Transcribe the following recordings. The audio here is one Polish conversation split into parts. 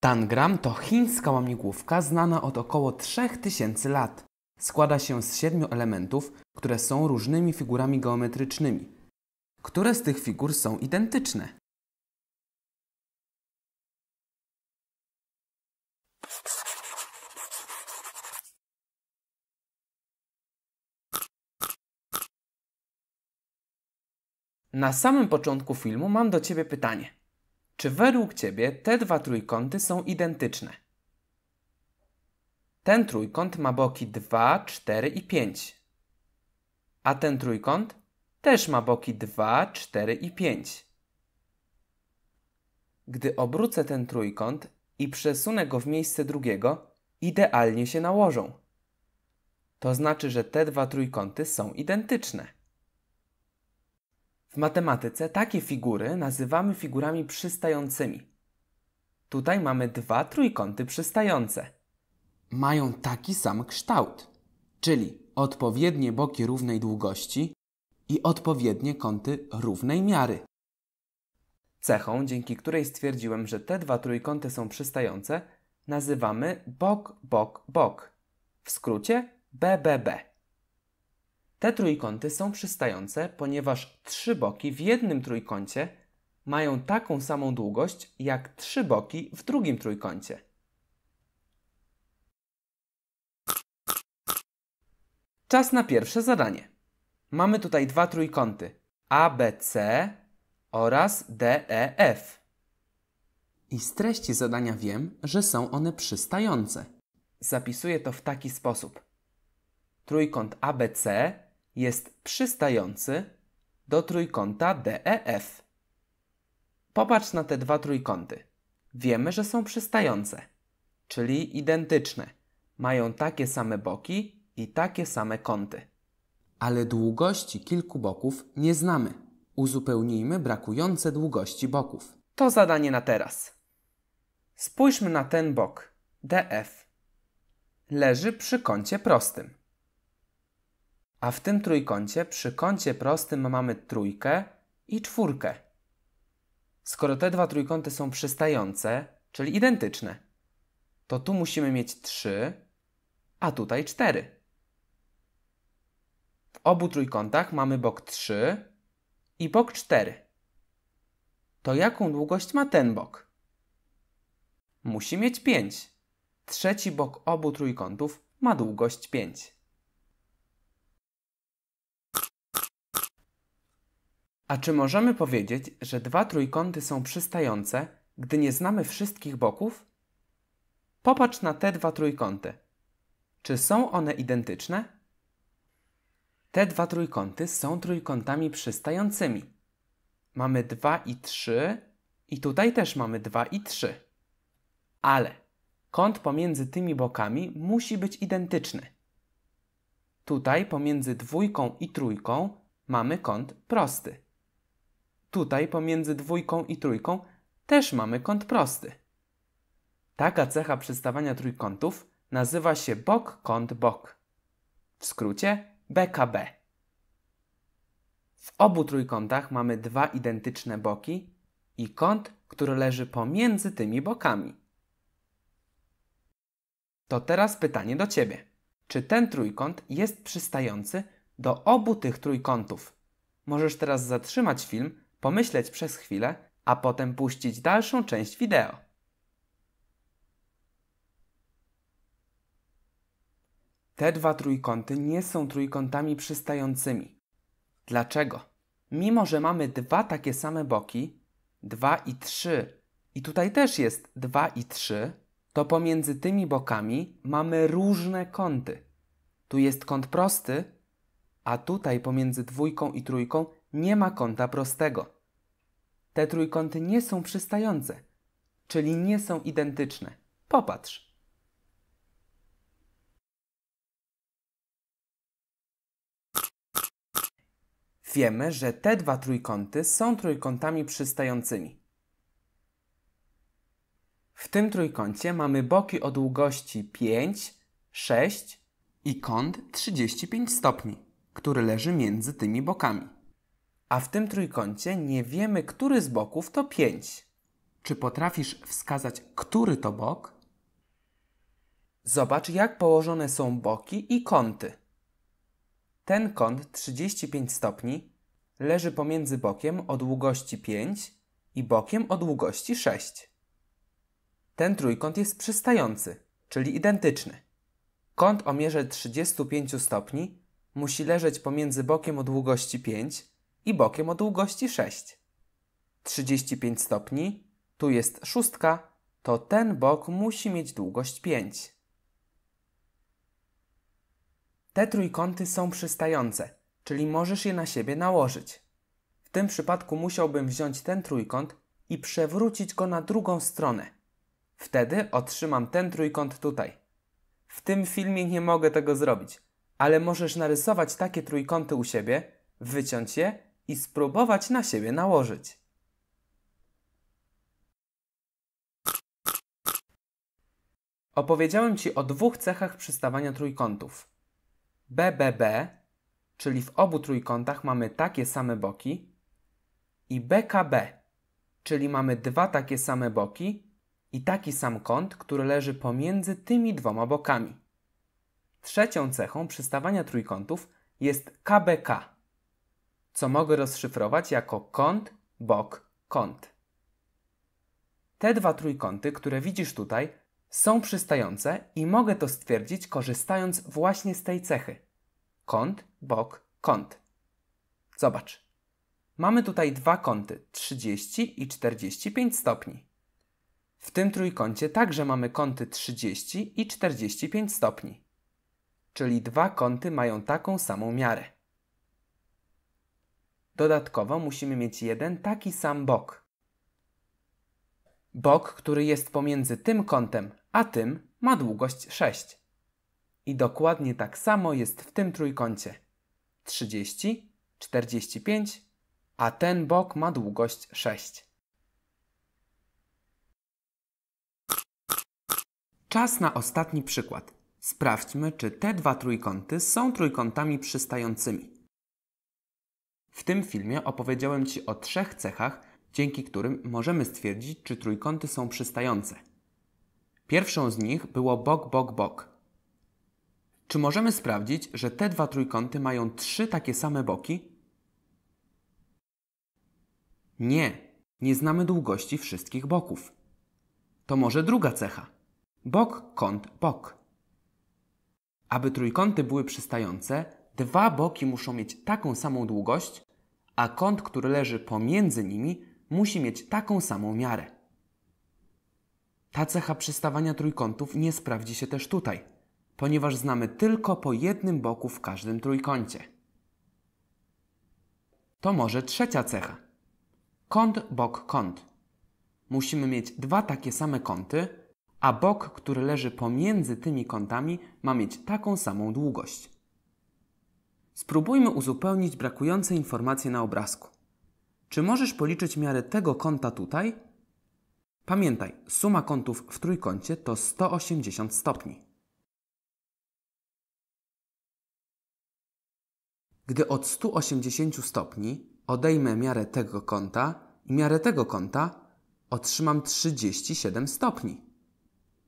Tangram to chińska łamigłówka znana od około 3000 lat. Składa się z siedmiu elementów, które są różnymi figurami geometrycznymi. Które z tych figur są identyczne? Na samym początku filmu mam do Ciebie pytanie. Czy według Ciebie te dwa trójkąty są identyczne? Ten trójkąt ma boki 2, 4 i 5. A ten trójkąt też ma boki 2, 4 i 5. Gdy obrócę ten trójkąt i przesunę go w miejsce drugiego, idealnie się nałożą. To znaczy, że te dwa trójkąty są identyczne. W matematyce takie figury nazywamy figurami przystającymi. Tutaj mamy dwa trójkąty przystające. Mają taki sam kształt, czyli odpowiednie boki równej długości i odpowiednie kąty równej miary. Cechą, dzięki której stwierdziłem, że te dwa trójkąty są przystające, nazywamy bok, bok, bok. W skrócie BBB. Te trójkąty są przystające, ponieważ trzy boki w jednym trójkącie mają taką samą długość jak trzy boki w drugim trójkącie. Czas na pierwsze zadanie. Mamy tutaj dwa trójkąty ABC oraz DEF. I z treści zadania wiem, że są one przystające. Zapisuję to w taki sposób. Trójkąt ABC jest przystający do trójkąta DEF. Popatrz na te dwa trójkąty. Wiemy, że są przystające, czyli identyczne. Mają takie same boki i takie same kąty. Ale długości kilku boków nie znamy. Uzupełnijmy brakujące długości boków. To zadanie na teraz. Spójrzmy na ten bok, DF. E Leży przy kącie prostym. A w tym trójkącie przy kącie prostym mamy trójkę i czwórkę. Skoro te dwa trójkąty są przystające, czyli identyczne, to tu musimy mieć 3, a tutaj 4. W obu trójkątach mamy bok 3 i bok 4. To jaką długość ma ten bok? Musi mieć 5. Trzeci bok obu trójkątów ma długość 5. A czy możemy powiedzieć, że dwa trójkąty są przystające, gdy nie znamy wszystkich boków? Popatrz na te dwa trójkąty. Czy są one identyczne? Te dwa trójkąty są trójkątami przystającymi. Mamy 2 i 3 i tutaj też mamy 2 i 3. Ale kąt pomiędzy tymi bokami musi być identyczny. Tutaj pomiędzy dwójką i trójką mamy kąt prosty. Tutaj pomiędzy dwójką i trójką też mamy kąt prosty. Taka cecha przystawania trójkątów nazywa się bok kąt bok. W skrócie BKB. W obu trójkątach mamy dwa identyczne boki i kąt, który leży pomiędzy tymi bokami. To teraz pytanie do Ciebie. Czy ten trójkąt jest przystający do obu tych trójkątów? Możesz teraz zatrzymać film pomyśleć przez chwilę, a potem puścić dalszą część wideo. Te dwa trójkąty nie są trójkątami przystającymi. Dlaczego? Mimo, że mamy dwa takie same boki, 2 i 3, i tutaj też jest 2 i 3, to pomiędzy tymi bokami mamy różne kąty. Tu jest kąt prosty, a tutaj pomiędzy dwójką i trójką nie ma kąta prostego. Te trójkąty nie są przystające, czyli nie są identyczne. Popatrz. Wiemy, że te dwa trójkąty są trójkątami przystającymi. W tym trójkącie mamy boki o długości 5, 6 i kąt 35 stopni, który leży między tymi bokami a w tym trójkącie nie wiemy, który z boków to 5. Czy potrafisz wskazać, który to bok? Zobacz, jak położone są boki i kąty. Ten kąt 35 stopni leży pomiędzy bokiem o długości 5 i bokiem o długości 6. Ten trójkąt jest przystający, czyli identyczny. Kąt o mierze 35 stopni musi leżeć pomiędzy bokiem o długości 5 i bokiem o długości 6. 35 stopni, tu jest szóstka, to ten bok musi mieć długość 5. Te trójkąty są przystające, czyli możesz je na siebie nałożyć. W tym przypadku musiałbym wziąć ten trójkąt i przewrócić go na drugą stronę. Wtedy otrzymam ten trójkąt tutaj. W tym filmie nie mogę tego zrobić, ale możesz narysować takie trójkąty u siebie, wyciąć je i spróbować na siebie nałożyć. Opowiedziałem Ci o dwóch cechach przystawania trójkątów. BBB, czyli w obu trójkątach mamy takie same boki, i BKB, czyli mamy dwa takie same boki i taki sam kąt, który leży pomiędzy tymi dwoma bokami. Trzecią cechą przystawania trójkątów jest KBK, co mogę rozszyfrować jako kąt, bok, kąt. Te dwa trójkąty, które widzisz tutaj, są przystające i mogę to stwierdzić korzystając właśnie z tej cechy. Kąt, bok, kąt. Zobacz. Mamy tutaj dwa kąty 30 i 45 stopni. W tym trójkącie także mamy kąty 30 i 45 stopni. Czyli dwa kąty mają taką samą miarę. Dodatkowo musimy mieć jeden taki sam bok. Bok, który jest pomiędzy tym kątem a tym, ma długość 6. I dokładnie tak samo jest w tym trójkącie. 30, 45, a ten bok ma długość 6. Czas na ostatni przykład. Sprawdźmy, czy te dwa trójkąty są trójkątami przystającymi. W tym filmie opowiedziałem Ci o trzech cechach, dzięki którym możemy stwierdzić, czy trójkąty są przystające. Pierwszą z nich było bok, bok, bok. Czy możemy sprawdzić, że te dwa trójkąty mają trzy takie same boki? Nie, nie znamy długości wszystkich boków. To może druga cecha. Bok, kąt, bok. Aby trójkąty były przystające, dwa boki muszą mieć taką samą długość a kąt, który leży pomiędzy nimi, musi mieć taką samą miarę. Ta cecha przystawania trójkątów nie sprawdzi się też tutaj, ponieważ znamy tylko po jednym boku w każdym trójkącie. To może trzecia cecha. Kąt, bok, kąt. Musimy mieć dwa takie same kąty, a bok, który leży pomiędzy tymi kątami, ma mieć taką samą długość. Spróbujmy uzupełnić brakujące informacje na obrazku. Czy możesz policzyć miarę tego kąta tutaj? Pamiętaj, suma kątów w trójkącie to 180 stopni. Gdy od 180 stopni odejmę miarę tego kąta i miarę tego kąta, otrzymam 37 stopni,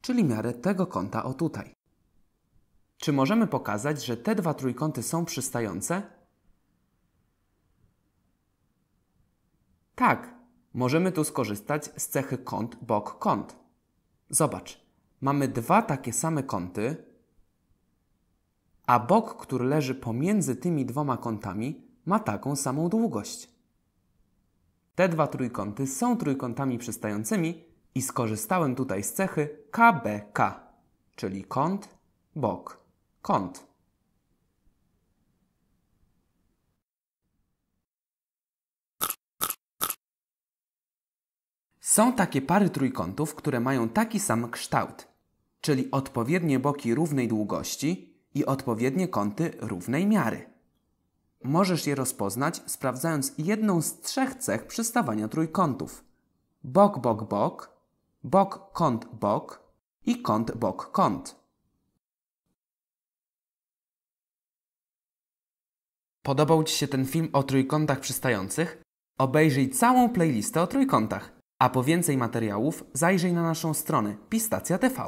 czyli miarę tego kąta o tutaj. Czy możemy pokazać, że te dwa trójkąty są przystające? Tak, możemy tu skorzystać z cechy kąt bok kąt. Zobacz, mamy dwa takie same kąty, a bok, który leży pomiędzy tymi dwoma kątami, ma taką samą długość. Te dwa trójkąty są trójkątami przystającymi i skorzystałem tutaj z cechy KBK, czyli kąt, bok kąt. Są takie pary trójkątów, które mają taki sam kształt, czyli odpowiednie boki równej długości i odpowiednie kąty równej miary. Możesz je rozpoznać sprawdzając jedną z trzech cech przystawania trójkątów: bok, bok, bok, bok, kąt, bok i kąt, bok, kąt. Podobał Ci się ten film o trójkątach przystających? Obejrzyj całą playlistę o trójkątach, a po więcej materiałów zajrzyj na naszą stronę Pistacja TV.